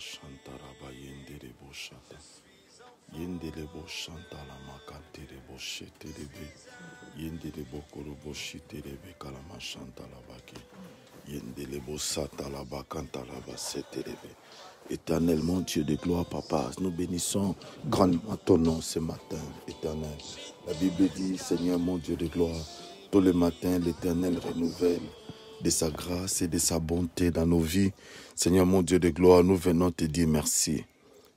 Mashantara Yendere Boshata. Yendere Boshantala Makantere Bosheterebe. Yendere Bokoro Boshiterebe Kalamashantala Baki. Yendere Bosatala la Baseterebe. Éternel, mon Dieu de gloire, papa, nous bénissons grandement ton nom ce matin, éternel. La Bible dit, Seigneur, mon Dieu de gloire, tous les matins, l'éternel renouvelle de sa grâce et de sa bonté dans nos vies. Seigneur mon Dieu de gloire, nous venons te dire merci.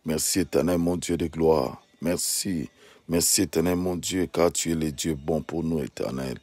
Merci éternel mon Dieu de gloire. Merci. Merci éternel mon Dieu, car tu es le Dieu bon pour nous éternel.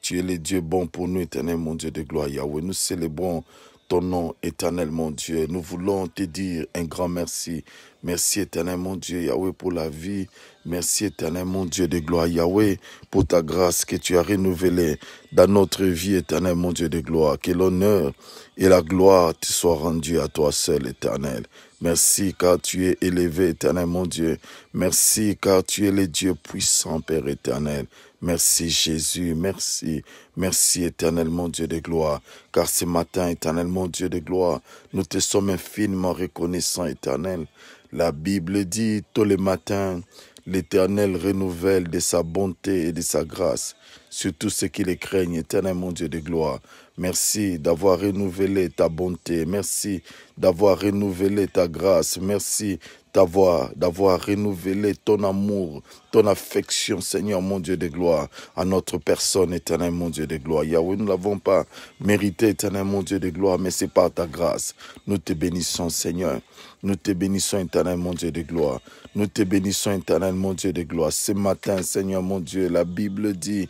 Tu es le Dieu bon pour nous éternel mon Dieu de gloire Yahweh. Nous célébrons ton nom, éternel mon Dieu. Nous voulons te dire un grand merci. Merci éternel mon Dieu, Yahweh, pour la vie. Merci éternel mon Dieu de gloire, Yahweh, pour ta grâce que tu as renouvelée dans notre vie, éternel mon Dieu de gloire. Que l'honneur et la gloire te soient rendus à toi seul, éternel. Merci car tu es élevé, éternel mon Dieu. Merci car tu es le Dieu puissant, Père éternel. Merci Jésus, merci, merci éternellement Dieu de gloire, car ce matin, éternellement Dieu de gloire, nous te sommes infiniment reconnaissants, éternel. La Bible dit, tous les matins, l'Éternel renouvelle de sa bonté et de sa grâce sur tous ceux qui le craignent, éternellement Dieu de gloire. Merci d'avoir renouvelé ta bonté, merci d'avoir renouvelé ta grâce, merci d'avoir, d'avoir renouvelé ton amour, ton affection, Seigneur, mon Dieu de gloire, à notre personne, éternel, mon Dieu de gloire. Yahweh, nous ne l'avons pas mérité, éternel, mon Dieu de gloire, mais c'est par ta grâce. Nous te bénissons, Seigneur. Nous te bénissons, éternel, mon Dieu de gloire. Nous te bénissons, éternel, mon Dieu de gloire. Ce matin, Seigneur, mon Dieu, la Bible dit,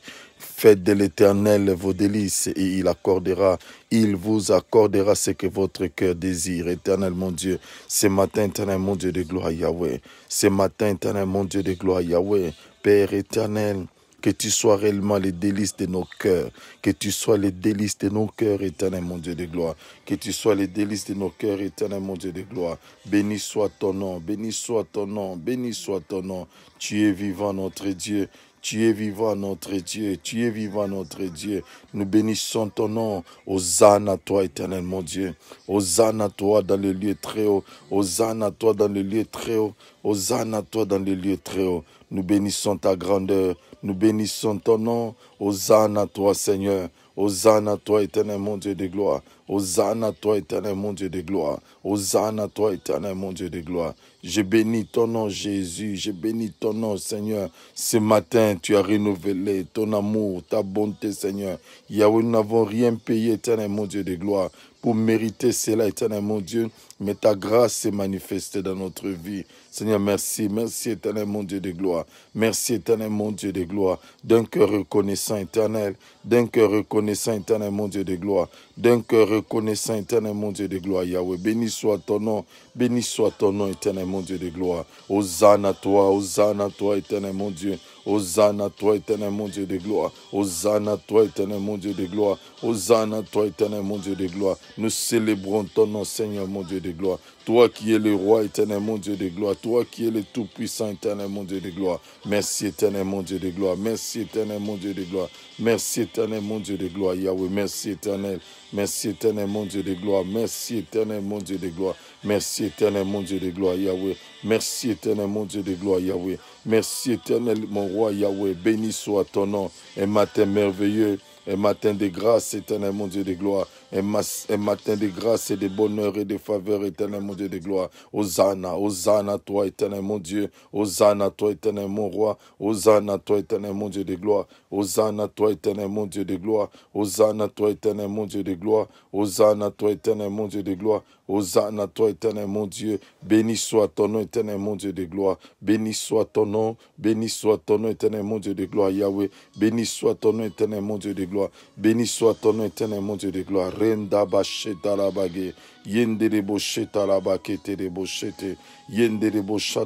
Faites de l'Éternel vos délices et il accordera, il vous accordera ce que votre cœur désire. Éternel mon Dieu, ce matin, Éternel mon Dieu de gloire Yahweh, ce matin, Éternel mon Dieu de gloire Yahweh, Père éternel, que tu sois réellement les délices de nos cœurs, que tu sois les délices de nos cœurs, éternel mon Dieu de gloire, que tu sois les délices de nos cœurs, éternel mon Dieu de gloire. Béni soit ton nom, béni soit ton nom, béni soit ton nom. Tu es vivant, notre Dieu. Tu es vivant, notre Dieu. Tu es vivant, notre Dieu. Nous bénissons ton nom. Hosanna à toi, éternel, mon Dieu. Hosanna à toi dans le lieu très haut. Hosanna à toi dans le lieu très haut. Hosanna à toi dans le lieu très haut. Nous bénissons ta grandeur. Nous bénissons ton nom. Hosanna à toi, Seigneur. Hosanna à toi, éternel, mon Dieu de gloire. Hosanna à toi, éternel, mon Dieu de gloire. Hosanna à toi, éternel, mon Dieu de gloire. Je bénis ton nom, Jésus. Je bénis ton nom, Seigneur. Ce matin, tu as renouvelé ton amour, ta bonté, Seigneur. Yahweh, nous n'avons rien payé, éternel, mon Dieu de gloire pour mériter cela, éternel mon Dieu, mais ta grâce s'est manifestée dans notre vie. Seigneur, merci, merci éternel mon Dieu de gloire. Merci éternel mon Dieu de gloire. D'un cœur reconnaissant éternel, d'un cœur reconnaissant éternel mon Dieu de gloire. D'un cœur reconnaissant éternel mon Dieu de gloire. Yahweh, béni soit ton nom, béni soit ton nom éternel mon Dieu de gloire. Hosanna toi, Hosanna toi éternel mon Dieu. Hosanna, toi éternel mon Dieu de gloire. Hosanna, toi éternel mon Dieu de gloire. Hosanna, toi éternel mon Dieu de gloire. Nous célébrons ton nom, Seigneur mon Dieu de gloire. Toi qui es le roi éternel mon Dieu de gloire. Toi qui es le tout-puissant éternel mon Dieu de gloire. Merci éternel mon Dieu de gloire. Merci éternel mon Dieu de gloire. Merci éternel mon Dieu de gloire. Yahweh, merci éternel. Merci éternel mon Dieu de gloire. Merci éternel mon Dieu de gloire. Merci éternel mon Dieu de gloire Yahweh. Merci éternel mon Dieu de gloire Yahweh. Merci éternel mon roi Yahweh. Béni soit ton nom. Un matin merveilleux, un matin de grâce éternel mon Dieu de gloire un, matin de grâce et de bonheur et de faveur, éternel mon Dieu de gloire. Hosanna, Hosanna, toi, éternel mon Dieu. Hosanna, toi, éternel mon roi. Hosanna, toi, éternel mon Dieu de gloire. Hosanna, toi, éternel mon Dieu de gloire. Hosanna, toi, éternel mon Dieu de gloire. Hosanna, toi, éternel mon Dieu de gloire. Hosanna, toi, éternel mon Dieu. Béni soit ton nom, éternel mon Dieu de gloire. Béni soit ton nom. Béni soit ton nom, éternel mon Dieu de gloire, Yahweh. Béni soit ton nom, éternel mon Dieu de gloire. Béni soit ton nom, éternel mon Dieu de gloire. Renda Bashedarabagi. Yendere de Yendere bosse.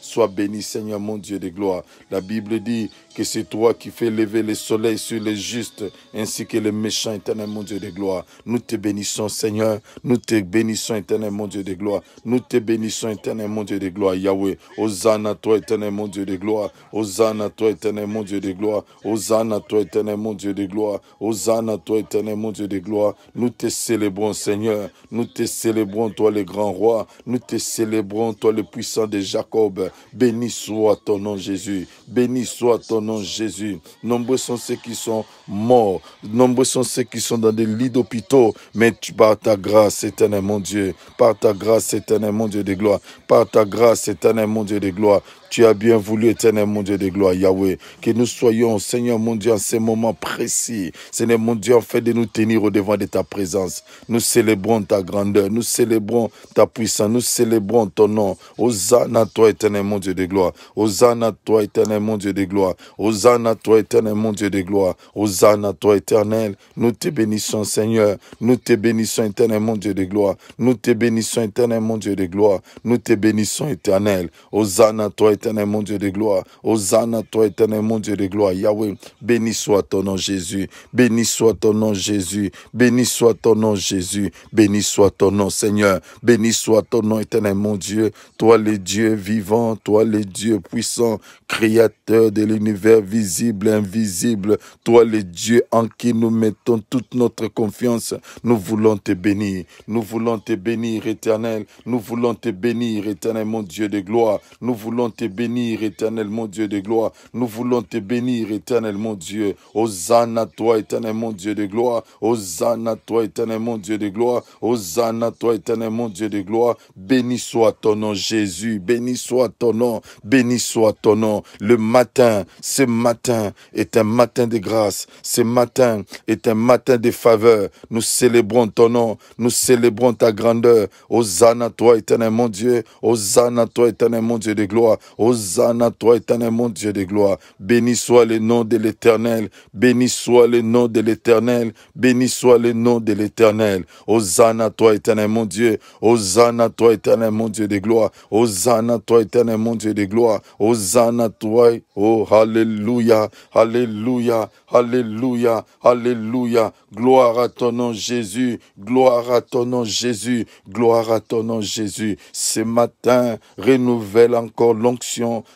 Sois béni Seigneur mon Dieu de gloire. La Bible dit que c'est toi qui fais lever le soleil sur les justes ainsi que les méchants, éternel mon Dieu de gloire. Nous te bénissons Seigneur. Nous te bénissons éternel mon Dieu de gloire. Nous te bénissons éternel mon Dieu de gloire. Yahweh. Hosanna toi éternel mon Dieu de gloire. Hosanna toi éternel mon Dieu de gloire. Hosanna toi éternel mon Dieu de gloire. Hosanna toi éternel mon Dieu de gloire. Nous te célébrons Seigneur. Nous te célébrons, toi le grand roi. Nous te célébrons, toi le puissant de Jacob. Béni soit ton nom, Jésus. Béni soit ton nom, Jésus. Nombreux sont ceux qui sont morts. Nombreux sont ceux qui sont dans des lits d'hôpitaux. Mais tu, par ta grâce, éternel, mon Dieu. Par ta grâce, éternel, mon Dieu de gloire. Par ta grâce, éternel, mon Dieu de gloire. Tu as bien voulu, éternel mon Dieu de gloire, Yahweh, que nous soyons, Seigneur mon Dieu, en ces moments précis. Seigneur mon Dieu, en fait de nous tenir au devant de ta présence. Nous célébrons ta grandeur, nous célébrons ta puissance, nous célébrons ton nom. Hosanna toi, éternel mon Dieu de gloire. Hosanna toi, éternel mon Dieu de gloire. Hosanna toi, éternel mon Dieu de gloire. Hosanna toi, éternel. Nous te bénissons, Seigneur. Nous te bénissons, éternel mon Dieu de gloire. Nous te bénissons, éternel mon Dieu de gloire. Nous te bénissons, éternel. Hosanna toi, éternel, mon Dieu de gloire. Hosanna, toi, éternel, mon Dieu de gloire. Yahweh, béni soit ton nom, Jésus. Béni soit ton nom, Jésus. Béni soit ton nom, Jésus. Béni soit ton nom, Seigneur. Béni soit ton nom, éternel, mon Dieu. Toi, le Dieu vivant, toi, le Dieu puissant, créateur de l'univers visible, invisible. Toi, le Dieu en qui nous mettons toute notre confiance. Nous voulons te bénir. Nous voulons te bénir, éternel. Nous voulons te bénir, éternel, mon Dieu de gloire. Nous voulons te bénir, éternellement Dieu de gloire. Nous voulons te bénir, éternellement Dieu. Hosanna toi, éternellement Dieu de gloire. Hosanna toi, éternellement Dieu de gloire. Hosanna toi, éternellement Dieu de gloire. Béni soit ton nom, Jésus. Béni soit ton nom. Béni soit ton nom. Le matin, ce matin est un matin de grâce. Ce matin est un matin de faveur. Nous célébrons ton nom. Nous célébrons ta grandeur. Hosanna toi, éternellement Dieu. Hosanna toi, éternellement Dieu de gloire. Hosanna, toi éternel, mon Dieu de gloire. Béni soit le nom de l'éternel. Béni soit le nom de l'éternel. Béni soit le nom de l'éternel. Hosanna, toi éternel, mon Dieu. Hosanna, toi éternel, mon Dieu de gloire. Hosanna, toi éternel, mon Dieu de gloire. Hosanna, toi. Oh, Alléluia. Alléluia. Alléluia. Alléluia. Gloire à ton nom, Jésus. Gloire à ton nom, Jésus. Gloire à ton nom, Jésus. Ce matin, renouvelle encore l'onction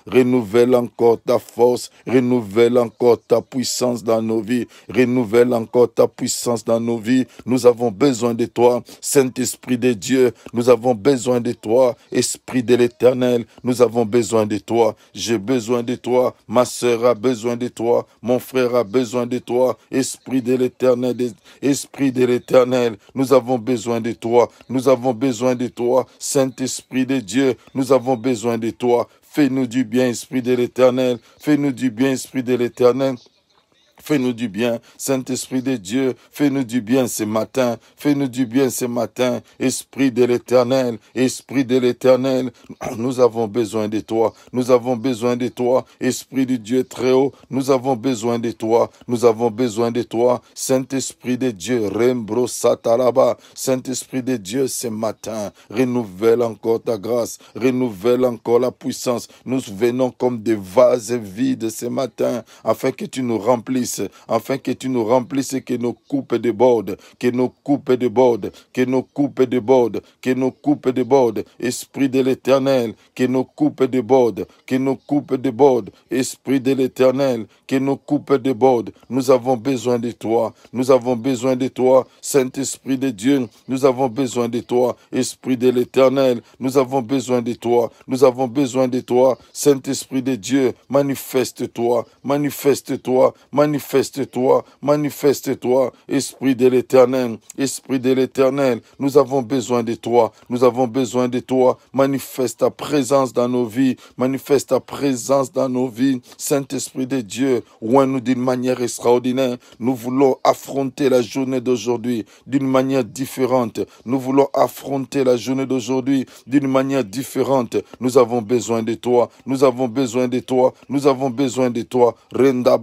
Renouvelle encore ta force, renouvelle encore ta puissance dans nos vies, renouvelle encore ta puissance dans nos vies. Nous avons besoin de toi, Saint-Esprit de Dieu. Nous avons besoin de toi, Esprit de l'Éternel. Nous avons besoin de toi. J'ai besoin de toi. Ma sœur a besoin de toi. Mon frère a besoin de toi. Esprit de l'Éternel, Esprit de l'Éternel. Nous avons besoin de toi. Nous avons besoin de toi, Saint-Esprit de Dieu. Nous avons besoin de toi. Fais-nous du bien, Esprit de l'Éternel. Fais-nous du bien, Esprit de l'Éternel. Fais-nous du bien, Saint-Esprit de Dieu, fais-nous du bien ce matin, fais-nous du bien ce matin, Esprit de l'Éternel, Esprit de l'Éternel, nous avons besoin de toi, nous avons besoin de toi, Esprit de Dieu très haut, nous avons besoin de toi, nous avons besoin de toi, Saint-Esprit de Dieu, Rembro Sataraba, Saint-Esprit de Dieu ce matin, renouvelle encore ta grâce, renouvelle encore la puissance, nous venons comme des vases vides ce matin, afin que tu nous remplisses afin que tu nous remplisses que nos coupes débordent, que nos coupes débordent, que nos coupes débordent, que nos coupes débordent, Esprit de l'Éternel, que nos coupes débordent, que nos coupes débordent, Esprit de l'Éternel, que nos coupes débordent. Nous avons besoin de toi, nous avons besoin de toi, Saint-Esprit de Dieu, nous avons besoin de toi, Esprit de l'Éternel, nous avons besoin de toi, nous avons besoin de toi, Saint-Esprit de Dieu, manifeste-toi, manifeste-toi, manifeste-toi manifeste-toi, manifeste-toi, Esprit de l'Éternel, Esprit de l'Éternel, nous avons besoin de toi, nous avons besoin de toi, manifeste ta présence dans nos vies, manifeste ta présence dans nos vies, Saint-Esprit de Dieu, ouvre nous d'une manière extraordinaire, nous voulons affronter la journée d'aujourd'hui d'une manière différente, nous voulons affronter la journée d'aujourd'hui d'une manière différente, nous avons besoin de toi, nous avons besoin de toi, nous avons besoin de toi, Renda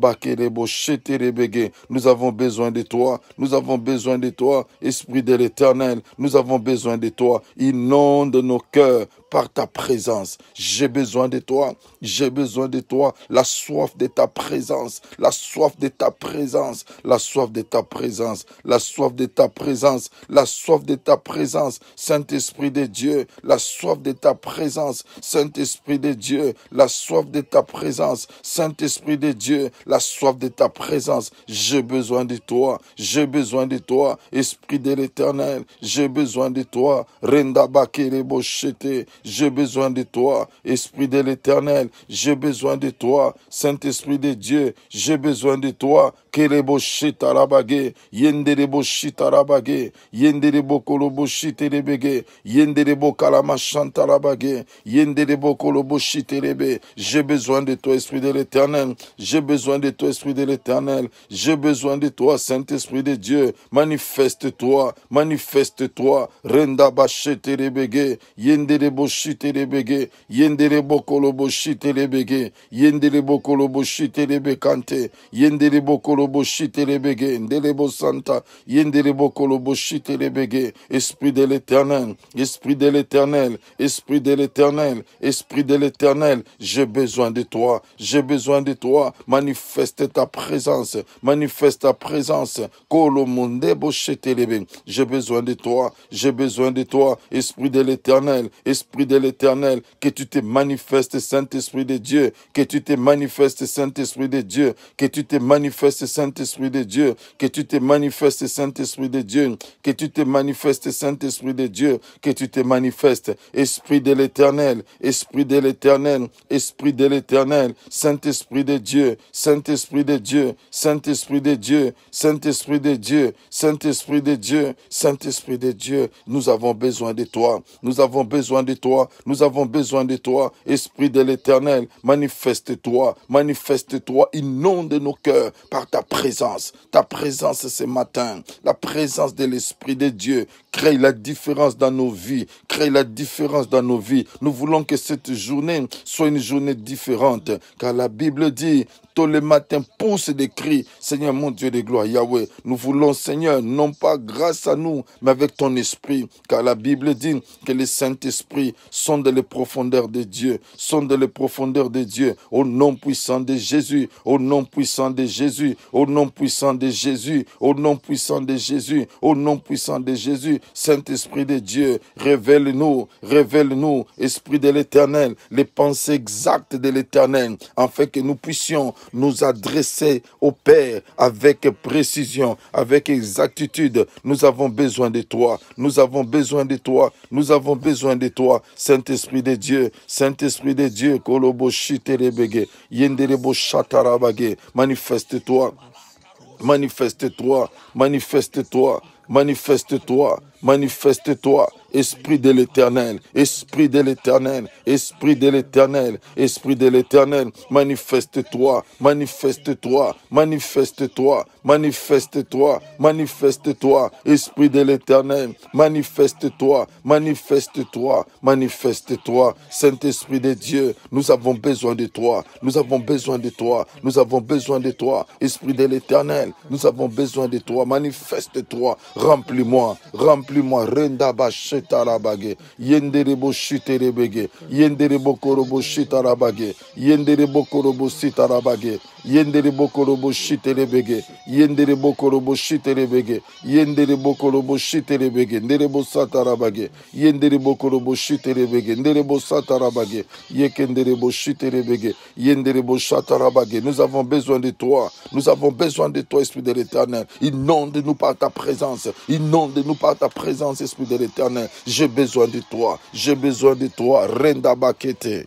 nous avons besoin de toi. Nous avons besoin de toi, Esprit de l'Éternel. Nous avons besoin de toi. Inonde nos cœurs par ta présence. J'ai besoin de toi, j'ai besoin de toi, la soif de ta présence, la soif de ta présence, la soif de ta présence, la soif de ta présence, la soif de ta présence, Saint-Esprit de Dieu, la soif de ta présence, Saint-Esprit de Dieu, la soif de ta présence, Saint-Esprit de Dieu, la soif de ta présence, j'ai besoin de toi, j'ai besoin de toi, Esprit de l'Éternel, j'ai besoin de toi, Renda j'ai besoin de toi, Esprit de l'Éternel. J'ai besoin de toi, Saint-Esprit de Dieu. J'ai besoin de toi. Kereboshi tarabage, yendereboshi tarabage, yenderebo koloboshi terebege, yenderebo kalamashan tarabage, yenderebo koloboshi J'ai besoin de toi, Esprit de l'Éternel. J'ai besoin de toi, Esprit de l'Éternel. J'ai besoin de toi, Saint-Esprit de Dieu. Manifeste-toi, manifeste-toi. Renda bashe terebege, yenderebo shite lebege, yendele bokolobo shite lebege, yendele bokolobo shite lebekante, yendele bokolobo shite lebege, ndelebo santa, yendele bo shite lebege, esprit de l'éternel, esprit de l'éternel, esprit de l'éternel, esprit de l'éternel, j'ai besoin de toi, j'ai besoin de toi, manifeste ta présence, manifeste ta présence, kolomondebo shite lebe, j'ai besoin de toi, j'ai besoin de toi, esprit de l'éternel, esprit de l'Éternel, que tu te manifestes, Saint-Esprit de Dieu, que tu te manifestes, Saint-Esprit de Dieu, que tu te manifestes, Saint-Esprit de Dieu, que tu te manifestes, Saint-Esprit de Dieu, que tu te manifestes, Saint-Esprit de Dieu, que tu te manifestes, Esprit de l'Éternel, Esprit de l'Éternel, Esprit de l'Éternel, Saint-Esprit de Dieu, Saint-Esprit de Dieu, Saint-Esprit de Dieu, Saint-Esprit de Dieu, Saint-Esprit de Dieu, Saint-Esprit de Dieu, nous avons besoin de toi, nous avons besoin de toi. Nous avons besoin de toi. Esprit de l'éternel, manifeste-toi, manifeste-toi, inonde nos cœurs par ta présence. Ta présence ce matin, la présence de l'Esprit de Dieu crée la différence dans nos vies, crée la différence dans nos vies. Nous voulons que cette journée soit une journée différente, car la Bible dit, tous les matins, pousse des cris, Seigneur mon Dieu de gloire, Yahweh, nous voulons, Seigneur, non pas grâce à nous, mais avec ton esprit, car la Bible dit que le Saint-Esprit sonde les profondeurs de Dieu, sonde les profondeurs de Dieu, au nom puissant de Jésus, au nom puissant de Jésus, au nom puissant de Jésus, au nom puissant de Jésus, au nom puissant de Jésus, Saint-Esprit de Dieu, révèle-nous, révèle-nous, Esprit de l'Éternel, les pensées exactes de l'Éternel, afin que nous puissions nous adresser au Père avec précision, avec exactitude. Nous avons besoin de toi, nous avons besoin de toi, nous avons besoin de toi. Saint-Esprit de Dieu, Saint-Esprit de Dieu, manifeste-toi, manifeste-toi, manifeste-toi, manifeste-toi, manifeste-toi. Esprit de l'éternel, Esprit de l'éternel, Esprit de l'éternel, Esprit de l'éternel, manifeste-toi, manifeste-toi, manifeste-toi, manifeste-toi, manifeste-toi, Esprit de l'éternel, manifeste-toi, manifeste-toi, manifeste-toi, Saint-Esprit de Dieu, nous avons besoin de toi, nous avons besoin de toi, nous avons besoin de toi, Esprit de l'éternel, nous avons besoin de toi, manifeste-toi, remplis-moi, remplis-moi, Rendabaché setarabage yendere bo shiterebege yendere bokoro bo shitarabage yendere bokoro bo sitarabage yendere bokoro bo shiterebege yendere bokoro bo shiterebege yendere bokoro bo shiterebege ndere bo satarabage yendere bokoro bo shiterebege ndere bo satarabage yekendere bo bege. yendere bo satarabage nous avons besoin de toi nous avons besoin de toi esprit de l'éternel inonde nous par ta présence inonde nous par ta présence esprit de l'éternel j'ai besoin de toi. J'ai besoin de toi. Renda Bakete.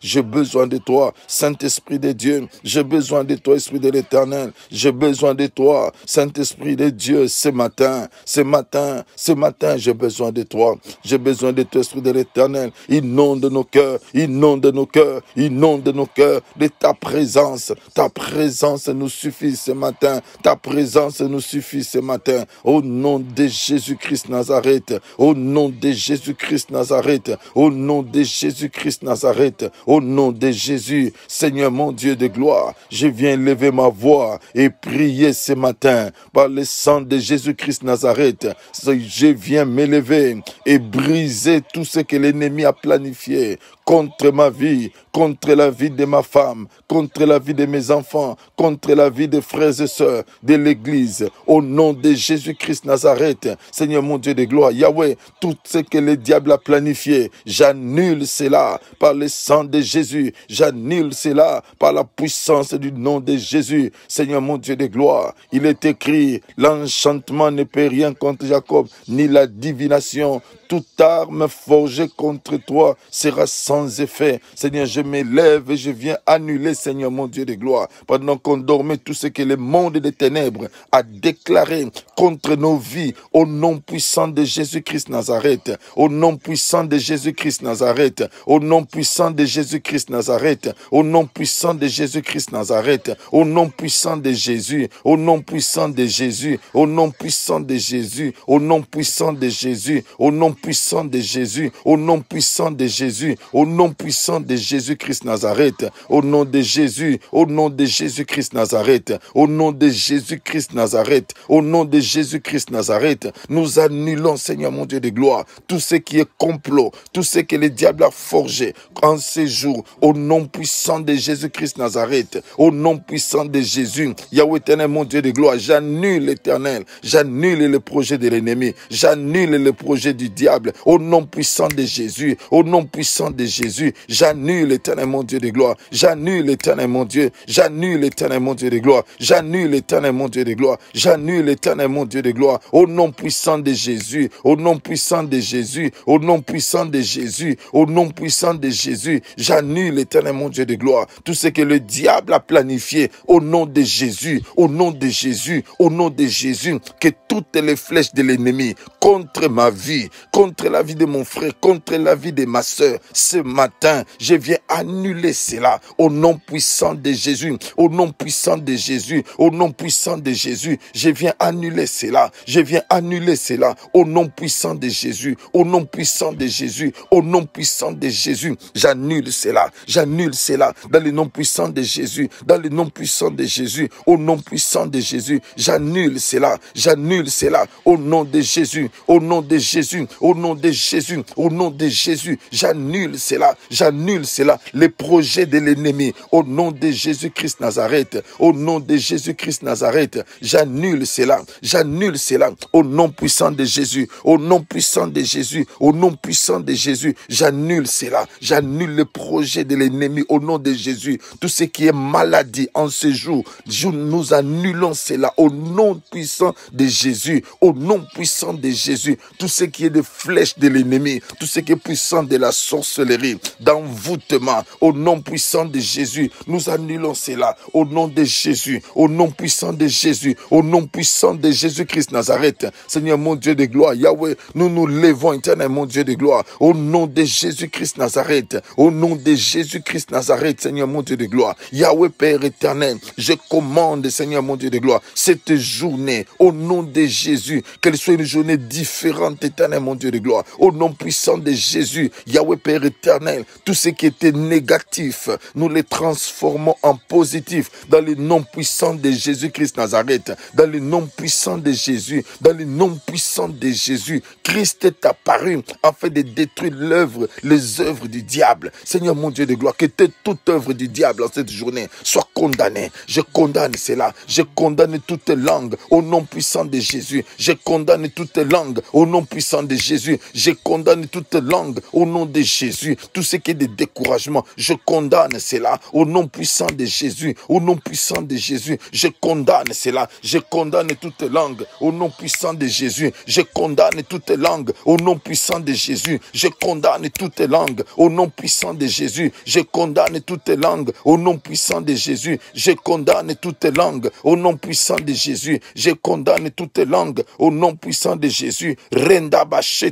J'ai besoin de toi. Saint-Esprit de Dieu. J'ai besoin de toi, Esprit de l'Éternel. J'ai besoin de toi, Saint-Esprit de Dieu, ce matin. Ce matin. Ce matin, j'ai besoin de toi. J'ai besoin de toi, Esprit de l'Éternel. Inonde nos cœurs. Inonde nos cœurs. Inonde nos cœurs de ta présence. Ta présence nous suffit ce matin. Ta présence nous suffit ce matin. Au nom de Jésus-Christ Nazareth au nom de Jésus-Christ Nazareth, au nom de Jésus-Christ Nazareth, au nom de Jésus, Seigneur mon Dieu de gloire, je viens lever ma voix et prier ce matin par le sang de Jésus-Christ Nazareth. Je viens m'élever et briser tout ce que l'ennemi a planifié contre ma vie, contre la vie de ma femme, contre la vie de mes enfants, contre la vie des frères et sœurs de l'Église. Au nom de Jésus-Christ Nazareth, Seigneur mon Dieu de gloire, Yahweh, tout ce que le diable a planifié, j'annule cela par le sang de Jésus, j'annule cela par la puissance du nom de Jésus, Seigneur mon Dieu de gloire. Il est écrit, l'enchantement ne peut rien contre Jacob, ni la divination toute arme forgée contre toi sera sans effet. Seigneur, je m'élève et je viens annuler, Seigneur mon Dieu de gloire, pendant qu'on dormait tout ce que le monde des ténèbres a déclaré contre nos vies, au nom puissant de Jésus-Christ Nazareth, au nom puissant de Jésus-Christ Nazareth, au nom puissant de Jésus-Christ Nazareth, au nom puissant de Jésus-Christ Nazareth, au nom puissant de Jésus, au nom puissant de Jésus, au nom puissant de Jésus, au nom puissant de Jésus, au nom puissant de Jésus, au nom puissant de Jésus, au nom puissant de Jésus-Christ Nazareth, au nom de Jésus, au nom de Jésus-Christ Nazareth, au nom de Jésus-Christ Nazareth, au nom de Jésus-Christ Nazareth, nous annulons, Seigneur mon Dieu de gloire, tout ce qui est complot, tout ce que le diable a forgé en ces jours, au nom puissant de Jésus-Christ Nazareth, au nom puissant de Jésus, Yahweh éternel, mon Dieu de gloire, j'annule l'éternel, j'annule le projet de l'ennemi, j'annule le projet du diable au nom puissant de Jésus, au nom puissant de Jésus, j'annule l'éternel mon Dieu de gloire. J'annule l'éternel mon Dieu. J'annule l'éternel mon Dieu de gloire. J'annule l'éternel mon Dieu de gloire. J'annule l'éternel mon Dieu de gloire. Au nom puissant de Jésus, au nom puissant de Jésus, au nom puissant de Jésus, au nom puissant de Jésus, j'annule l'éternel mon Dieu de gloire. Tout ce que le diable a planifié au nom de Jésus, au nom de Jésus, au nom de Jésus, que toutes les flèches de l'ennemi contre ma vie, contre la vie de mon frère, contre la vie de ma soeur. Ce matin, je viens annuler cela au nom puissant de Jésus, au nom puissant de Jésus, au nom puissant de Jésus. Je viens annuler cela, je viens annuler cela au nom puissant de Jésus, au nom puissant de Jésus, au nom puissant de Jésus. J'annule cela, j'annule cela dans le nom puissant de Jésus, dans le nom puissant de Jésus, au nom puissant de Jésus. J'annule cela, j'annule cela au nom de Jésus, au nom de Jésus. Au nom de Jésus, au nom de Jésus, j'annule cela, j'annule cela, les projets de l'ennemi. Au nom de Jésus-Christ Nazareth, au nom de Jésus-Christ Nazareth, j'annule cela, j'annule cela. Au nom puissant de Jésus, au nom puissant de Jésus, au nom puissant de Jésus, j'annule cela, j'annule le projet de l'ennemi au nom de Jésus. Tout ce qui est maladie en ce jour, nous annulons cela au nom puissant de Jésus, au nom puissant de Jésus. Tout ce qui est de flèche de l'ennemi, tout ce qui est puissant de la sorcellerie, d'envoûtement, au nom puissant de Jésus, nous annulons cela, au nom de Jésus, au nom puissant de Jésus, au nom puissant de Jésus-Christ Nazareth. Seigneur mon Dieu de gloire, Yahweh, nous nous levons, éternel mon Dieu de gloire, au nom de Jésus-Christ Nazareth, au nom de Jésus-Christ Nazareth, Seigneur mon Dieu de gloire, Yahweh Père éternel, je commande, Seigneur mon Dieu de gloire, cette journée, au nom de Jésus, qu'elle soit une journée différente, éternel mon Dieu de gloire. Au nom puissant de Jésus, Yahweh Père éternel, tout ce qui était négatif, nous les transformons en positif dans le nom puissant de Jésus-Christ Nazareth, dans le nom puissant de Jésus, dans le nom puissant de Jésus. Christ est apparu afin de détruire l'œuvre, les œuvres du diable. Seigneur mon Dieu de gloire, que toute œuvre du diable en cette journée soit condamnée. Je condamne cela. Je condamne toute langue au nom puissant de Jésus. Je condamne toute langue au nom puissant de Jésus. Jésus. Je condamne toute langue au nom de Jésus. Tout ce qui est de découragement, je condamne cela au nom puissant de Jésus. Au nom puissant de Jésus, je condamne cela. Je condamne toute langue au nom puissant de Jésus. Je condamne toute langue au nom puissant de Jésus. Je condamne toute langue au nom puissant de Jésus. Je condamne toute langue au nom puissant de Jésus. Je condamne toute langue au nom puissant de Jésus. Je condamne toute langue au nom puissant de Jésus. Renda bash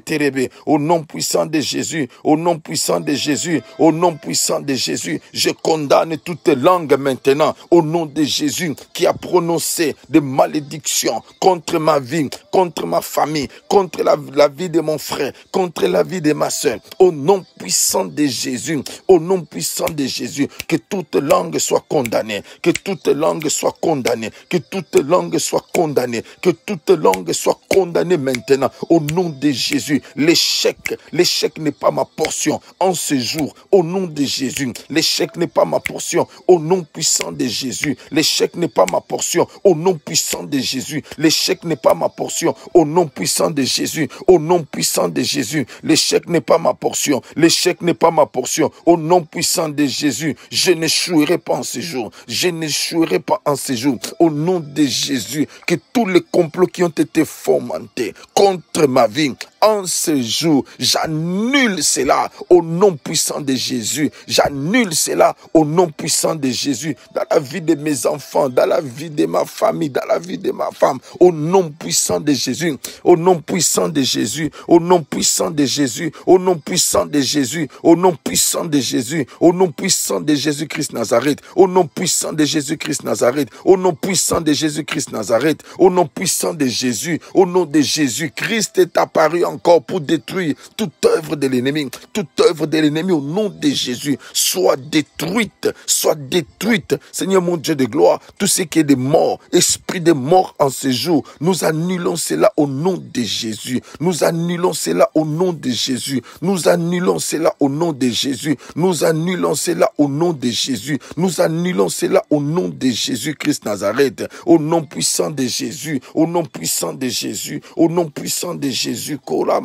au nom puissant de Jésus, au nom puissant de Jésus, au nom puissant de Jésus, je condamne toute langue maintenant, au nom de Jésus qui a prononcé des malédictions contre ma vie, contre ma famille, contre la, vie de mon frère, contre la vie de ma soeur. Au nom puissant de Jésus, au nom puissant de Jésus, que toute langue soit condamnée, que toute langue soit condamnée, que toute langue soit condamnée, que toute langue soit condamnée maintenant, au nom de Jésus. L'échec, l'échec n'est pas ma portion en ce jour, au nom de Jésus. L'échec n'est pas ma portion au nom puissant de Jésus. L'échec n'est pas ma portion au nom puissant de Jésus. L'échec n'est pas ma portion au nom puissant de Jésus. Au nom puissant de Jésus. L'échec n'est pas ma portion. L'échec n'est pas ma portion au nom puissant de Jésus. Je n'échouerai pas en ce jour. Je n'échouerai pas en ce jour. Au nom de Jésus, que tous les complots qui ont été fomentés contre ma vie, en ce jour. J'annule cela au nom puissant de Jésus. J'annule cela au nom puissant de Jésus. Dans la vie de mes enfants, dans la vie de ma famille, dans la vie de ma femme, au nom puissant de Jésus. Au nom puissant de Jésus. Au nom puissant de Jésus. Au nom puissant de Jésus. Au nom puissant de Jésus. Au nom puissant de Jésus-Christ Nazareth. Au nom puissant de Jésus-Christ Nazareth. Au nom puissant de Jésus-Christ Nazareth. Au nom puissant de Jésus. Au nom de Jésus-Christ est apparu en encore pour détruire toute œuvre de l'ennemi. Toute œuvre de l'ennemi au nom de Jésus soit détruite, soit détruite. Seigneur mon Dieu de gloire, tout ce qui est des morts, esprit des morts en ce jour, nous annulons cela au nom de Jésus. Nous annulons cela au nom de Jésus. Nous annulons cela au nom de Jésus. Nous annulons cela au nom de Jésus. Nous annulons cela au nom de Jésus-Christ Nazareth. Au nom puissant de Jésus. Au nom puissant de Jésus. Au nom puissant de Jésus la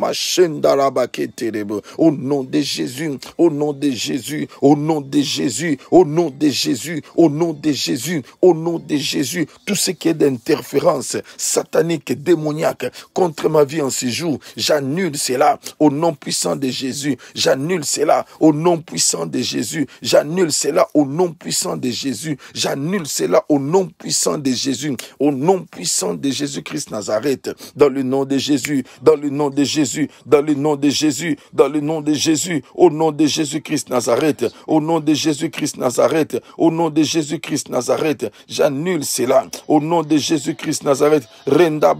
terrible. Au nom de Jésus, au nom de Jésus, au nom de Jésus, au nom de Jésus, au nom de Jésus, au nom de Jésus, tout ce qui est d'interférence satanique, et démoniaque contre ma vie en ce jour, j'annule cela au nom puissant de Jésus, j'annule cela au nom puissant de Jésus, j'annule cela au nom puissant de Jésus, j'annule cela au nom puissant de Jésus, au nom puissant de Jésus-Christ Nazareth, dans le nom de Jésus, dans le nom de Jésus, dans le nom de Jésus, dans le nom de Jésus, au nom de Jésus-Christ Nazareth, au nom de Jésus-Christ Nazareth, au nom de Jésus-Christ Nazareth, j'annule cela, au nom de Jésus-Christ Nazareth, Renda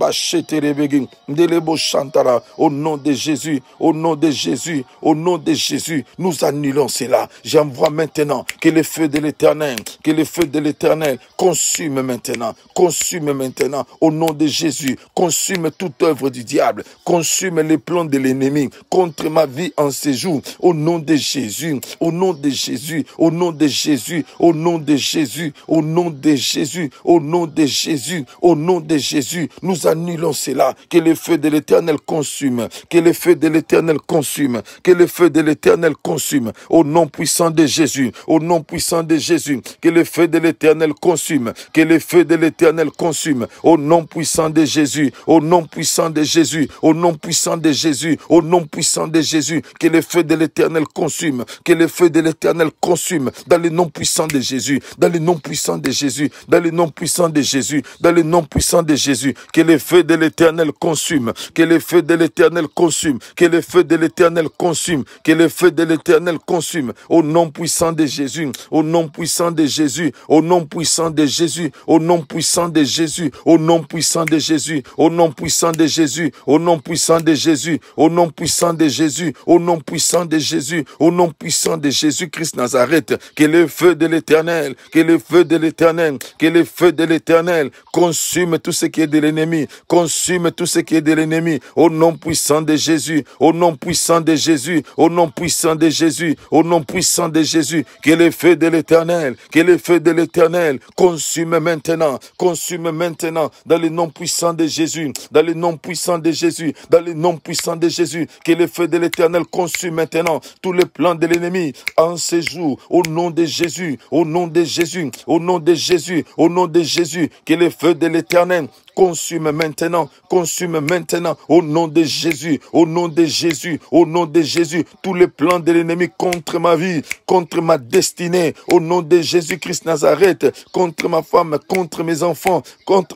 chantara, au nom de Jésus, au nom de Jésus, au nom de Jésus, nous annulons cela. J'envoie maintenant que le feu de l'éternel, que le feu de l'éternel consume maintenant, consume maintenant, au nom de Jésus, consume toute œuvre du diable, consume les plans de l'ennemi contre ma vie en ces jours. Au nom de Jésus, au nom de Jésus, au nom de Jésus, au nom de Jésus, au nom de Jésus, au nom de Jésus, au nom de Jésus, nous annulons cela. Que le feu de l'éternel consume, que le feu de l'éternel consume, que le feu de l'éternel consume. Au nom puissant de Jésus, au nom puissant de Jésus, que le feu de l'éternel consume, que le feu de l'éternel consume. Au nom puissant de Jésus, au nom puissant de Jésus, au nom puissant de Jésus, au nom puissant de Jésus, que le feu de l'éternel consume, que le feu de l'éternel consume, dans le nom puissant de Jésus, dans le nom puissant de Jésus, dans le nom puissant de Jésus, dans le nom puissant de Jésus, que le feu de l'éternel consume, que le feu de l'éternel consume, que le feu de l'éternel consume, que le feu de l'éternel consume, au nom puissant de Jésus, au nom puissant de Jésus, au nom puissant de Jésus, au nom puissant de Jésus, au nom puissant de Jésus, au nom puissant de Jésus, au nom puissant de de Jésus, au nom puissant de Jésus, au nom puissant de Jésus, au nom puissant de Jésus-Christ Nazareth, que le feu de l'éternel, que le feu de l'éternel, que le feu de l'éternel consume tout ce qui est de l'ennemi, consume tout ce qui est de l'ennemi, au nom puissant de Jésus, au nom puissant de Jésus, au nom puissant de Jésus, au nom puissant de Jésus, que le feu de l'éternel, que le feu de l'éternel consume maintenant, consume maintenant, dans le nom puissant de Jésus, dans le nom puissant de Jésus, dans le nom puissant de Jésus, que le feu de l'éternel consume maintenant tous les plans de l'ennemi en ces jours, au nom de Jésus, au nom de Jésus, au nom de Jésus, au nom de Jésus, que le feu de l'éternel consume maintenant, consume maintenant, au nom de Jésus, au nom de Jésus, au nom de Jésus, tous les plans de l'ennemi contre ma vie, contre ma destinée, au nom de Jésus-Christ Nazareth, contre ma femme, contre mes enfants, contre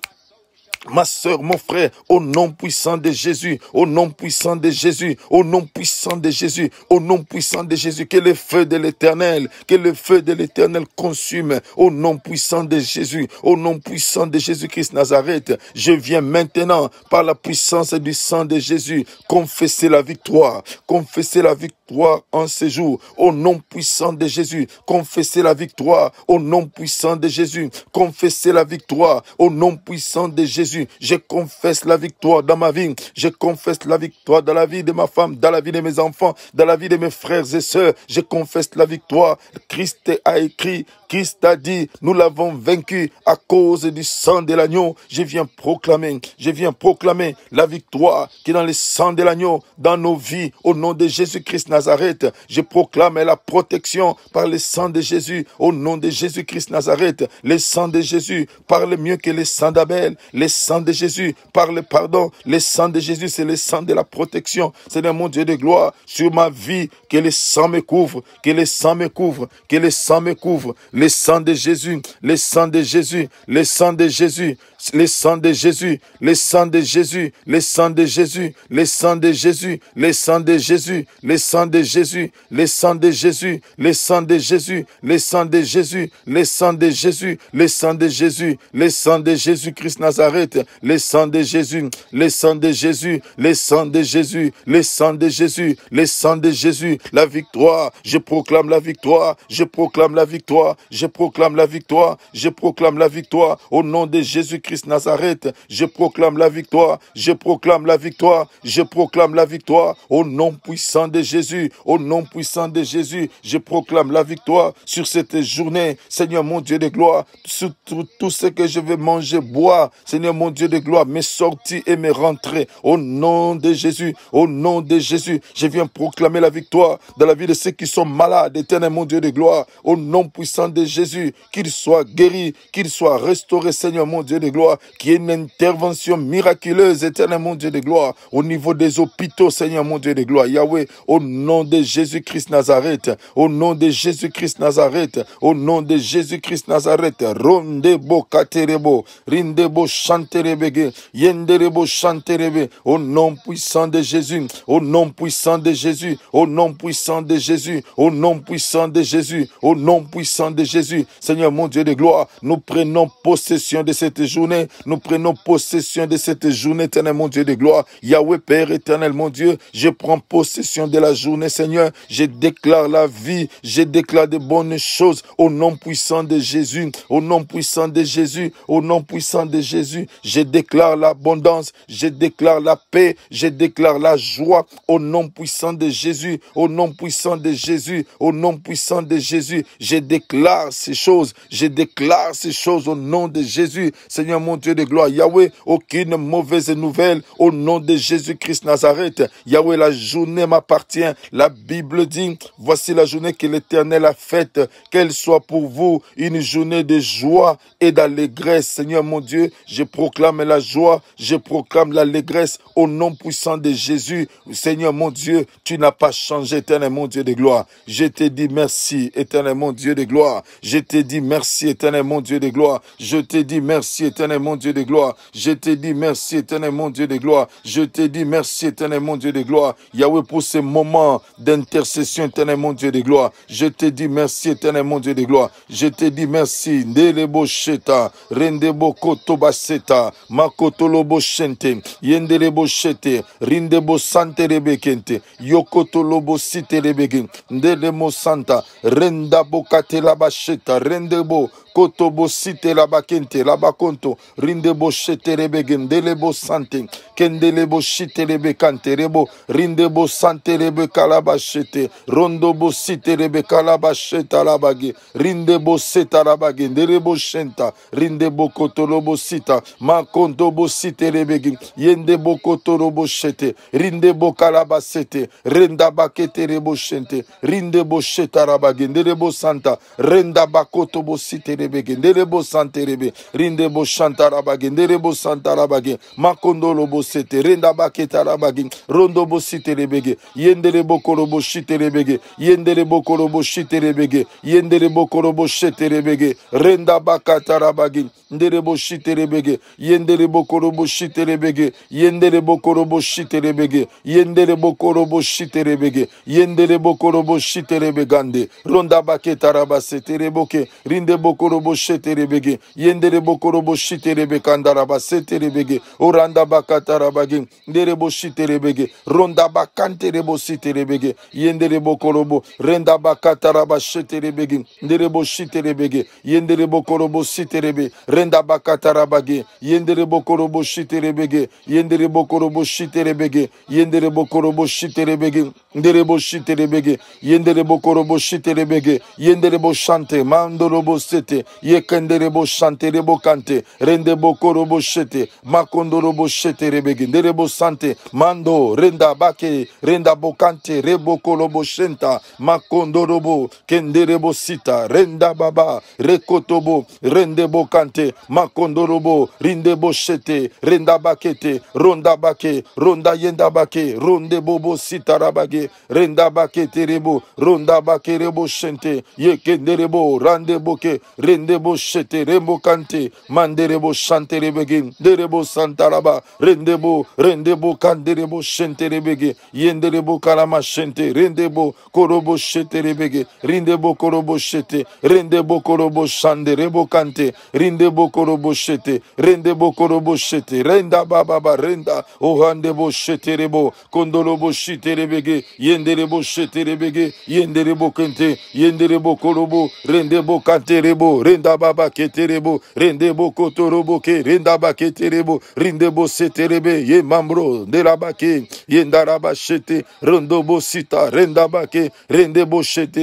Ma sœur, mon frère, au nom puissant de Jésus, au nom puissant de Jésus, au nom puissant de Jésus, au nom puissant de Jésus, que le feu de l'éternel, que le feu de l'éternel consume, au nom puissant de Jésus, au nom puissant de Jésus-Christ Nazareth, je viens maintenant, par la puissance du sang de Jésus, confesser la victoire, confesser la victoire en ce jour, au nom puissant de Jésus, confesser la victoire, au nom puissant de Jésus, confesser la victoire, au nom puissant de Jésus, Jésus. Je confesse la victoire dans ma vie. Je confesse la victoire dans la vie de ma femme, dans la vie de mes enfants, dans la vie de mes frères et sœurs. Je confesse la victoire. Christ a écrit Christ a dit, nous l'avons vaincu à cause du sang de l'agneau. Je viens proclamer, je viens proclamer la victoire qui est dans le sang de l'agneau, dans nos vies, au nom de Jésus-Christ Nazareth. Je proclame la protection par le sang de Jésus, au nom de Jésus-Christ Nazareth. Le sang de Jésus parle mieux que le sang d'Abel. Le sang de Jésus parle pardon. Le sang de Jésus, c'est le sang de la protection. C'est mon Dieu de gloire sur ma vie. Que le sang me couvre, que le sang me couvre, que le sang me couvre le sang de Jésus, le sang de Jésus, le sang de Jésus, le sang de Jésus, le sang de Jésus, le sang de Jésus, le sang de Jésus, le sang de Jésus, le sang de Jésus, le sang de Jésus, le sang de Jésus, le sang de Jésus, le sang de Jésus, le sang de Jésus, le sang de Jésus Christ Nazareth, le sang de Jésus, le sang de Jésus, le sang de Jésus, le sang de Jésus, le sang de Jésus, la victoire, je proclame la victoire, je proclame la victoire, je proclame la victoire. Je proclame la victoire au nom de Jésus-Christ Nazareth. Je proclame la victoire. Je proclame la victoire. Je proclame la victoire au nom puissant de Jésus. Au nom puissant de Jésus, je proclame la victoire sur cette journée. Seigneur mon Dieu de gloire, sur tout, ce que je vais manger, boire. Seigneur mon Dieu de gloire, mes sorties et mes rentrées. Au nom de Jésus. Au nom de Jésus, je viens proclamer la victoire dans la vie de ceux qui sont malades. Éternel mon Dieu de gloire. Au nom puissant de Jésus, qu'il soit guéri, qu'il soit restauré, Seigneur mon Dieu de gloire, qu'il y ait une intervention miraculeuse, éternel mon Dieu de gloire, au niveau des hôpitaux, Seigneur mon Dieu de gloire, Yahweh, au nom de Jésus-Christ Nazareth, au nom de Jésus-Christ Nazareth, au nom de Jésus-Christ Nazareth, Rondebo Katerebo, Rindebo Chanterebege, Yenderebo Chanterebe, au nom puissant de Jésus, au nom puissant de Jésus, au nom puissant de Jésus, au nom puissant de Jésus, au nom puissant de Jésus, Jésus. Seigneur mon Dieu de gloire, nous prenons possession de cette journée. Nous prenons possession de cette journée, éternel mon Dieu de gloire. Yahweh Père éternel mon Dieu, je prends possession de la journée, Seigneur. Je déclare la vie, je déclare de bonnes choses au nom puissant de Jésus, au nom puissant de Jésus, au nom puissant de Jésus. Je déclare l'abondance, je déclare la paix, je déclare la joie au nom puissant de Jésus, au nom puissant de Jésus, au nom puissant de Jésus. Je déclare ces choses. Je déclare ces choses au nom de Jésus. Seigneur mon Dieu de gloire. Yahweh, aucune mauvaise nouvelle au nom de Jésus-Christ Nazareth. Yahweh, la journée m'appartient. La Bible dit, voici la journée que l'Éternel a faite. Qu'elle soit pour vous une journée de joie et d'allégresse. Seigneur mon Dieu, je proclame la joie, je proclame l'allégresse au nom puissant de Jésus. Seigneur mon Dieu, tu n'as pas changé, éternel mon Dieu de gloire. Je te dis merci, éternel mon Dieu de gloire. Je te dis merci, éternel mon Dieu de gloire. Je te dis merci, éternel mon Dieu de gloire. Je te dis merci, éternel mon Dieu de gloire. Je te dis merci, éternel mon Dieu de gloire. Yahweh, pour ce moment d'intercession, éternel mon Dieu de gloire. Je te dis merci, éternel mon Dieu de gloire. Je te dis merci. Ndelebo sheta, rendebo Makoto seta, makotolobo shente, rindebo sante rebekente, lobo site Ndele ndelemo santa, rendabo katelaba sheta rendebo kotobo site labakente labakonto rindebo sheterebegende lebo sante kendelebo shitelebe kanterebo rindebo santelebe kalabashete rondobo sitelebe kalabashetalabage rindebo setalabage nderebo shenta rindebo kotolobo sita makondobo sitelebegi yendebo kotolobo shete rindebo kalabasete rendabaketerebo shente rindebo shetarabage nderebo santa rendabakotobo sitelebege nderebo santerebe rindebo shantarabage nderebo santarabage makondolobo sete renda baketa rabagi rondo bo sitelebege yendere bokoro bo shitelebege yendere bokoro bo shitelebege yendere bokoro bo shetelebege renda bakata rabagi ndere bo shitelebege yendere bokoro bo shitelebege yendere bokoro bo shitelebege yendere bokoro bo shitelebege yendere bokoro bo shitelebegande ronda baketa rabasete reboke rinde bokoro bo shetelebege yendere bokoro bo shitelebekanda rabasete rebege oranda bakata tarabagi nderebo shiterebege ronda bakanterebo siterebege yenderebo korobo renda bakataraba shiterebege nderebo shiterebege yenderebo korobo siterebe renda bakatarabage yenderebo korobo shiterebege yenderebo korobo shiterebege yenderebo korobo shiterebege nderebo shiterebege yenderebo korobo shiterebege yenderebo shante mandorobo sete yekenderebo shante rebo kante rendebo korobo shete makondorobo shete rebegende rebo sante mando renda bake renda bokante rebo kolobo shenta makondo robo kende rebo sita renda baba rekotobo rende bokante makondo robo rinde boshete renda bakete ronda bake ronda yenda bake ronde bobo sita rabage renda bakete rebo ronda bake rebo shente yekende rebo rande boke rende boshete rembo kante mande rebo shante rebegin derebo santaraba rende rendebu rendebu kanderebu şenterebegi yenderebu karama şente rendebu korobu şeterebegi rendebu korobu şete rendebu korobu şanderebu kante rendebu korobu şete rendebu korobu şete renda baba bababa renda ohandebu şeterebo kondolobu şiterebegi yenderebu şeterebegi yenderebu kente yenderebu korobu rendebu kanterebo renda baba keterebo rendebu kotorobu ke renda baketerebo rendebo seterebo rebe ye mambro ndelabake ye ndarabashete rendobo sita rendabake rendebo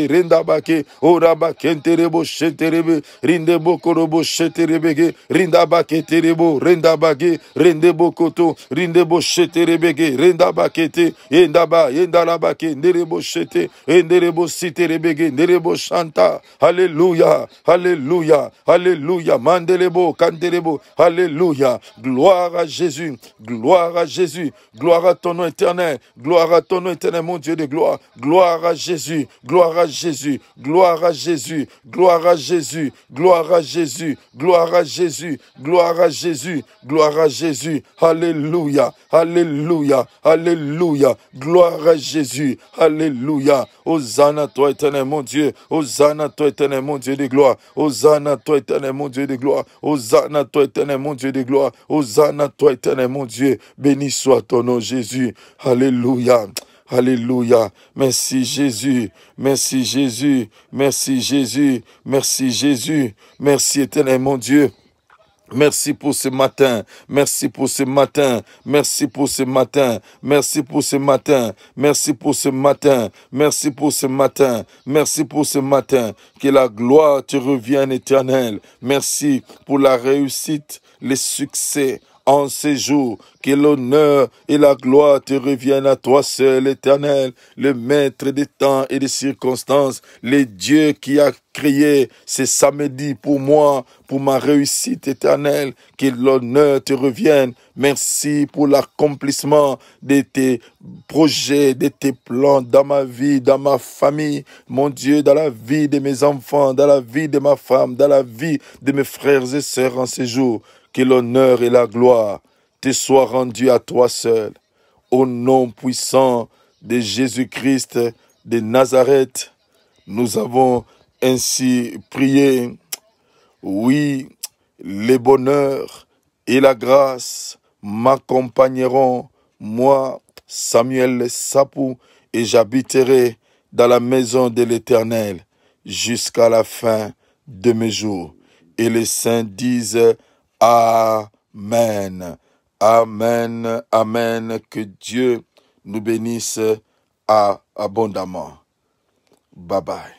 rendabake orabake nterebo shete rebe rindebo korobo rebege rindabake terebo rendabake rendebo koto rindebo rebege rendabake te yendaba yendarabake nderebo shete enderebo site rebege nderebo shanta hallelujah hallelujah hallelujah mandelebo kanderebo hallelujah gloire à Jésus Gloire à Jésus. Gloire à ton nom éternel. Gloire à ton nom éternel, mon Dieu de gloire. Gloire à Jésus. Gloire à Jésus. Gloire à Jésus. Gloire à Jésus. Gloire à Jésus. Gloire à Jésus. Gloire à Jésus. Gloire à Jésus. Alléluia. Alléluia. Alléluia. Gloire à Jésus. Alléluia. Hosanna, toi éternel, mon Dieu. Hosanna, toi éternel, mon Dieu de gloire. Hosanna, toi éternel, mon Dieu de gloire. Hosanna, toi éternel, mon Dieu de gloire. Hosanna, toi éternel, mon Dieu. Béni soit ton nom, Jésus. Alléluia. Alléluia. Merci Jésus. Merci Jésus. Merci Jésus. Merci Jésus. Merci éternel mon Dieu. Merci pour ce matin. Merci pour ce matin. Merci pour ce matin. Merci pour ce matin. Merci pour ce matin. Merci pour ce matin. Merci pour ce matin. Que la gloire te revienne éternelle. Merci pour la réussite, les succès en ces jours, que l'honneur et la gloire te reviennent à toi seul, éternel, le maître des temps et des circonstances, le Dieu qui a créé ce samedi pour moi, pour ma réussite éternelle, que l'honneur te revienne. Merci pour l'accomplissement de tes projets, de tes plans dans ma vie, dans ma famille, mon Dieu, dans la vie de mes enfants, dans la vie de ma femme, dans la vie de mes frères et sœurs en ces jours que l'honneur et la gloire te soient rendus à toi seul. Au nom puissant de Jésus-Christ de Nazareth, nous avons ainsi prié. Oui, le bonheur et la grâce m'accompagneront, moi, Samuel Sapou, et j'habiterai dans la maison de l'Éternel jusqu'à la fin de mes jours. Et les saints disent Amen. Amen. Amen. Que Dieu nous bénisse abondamment. Bye bye.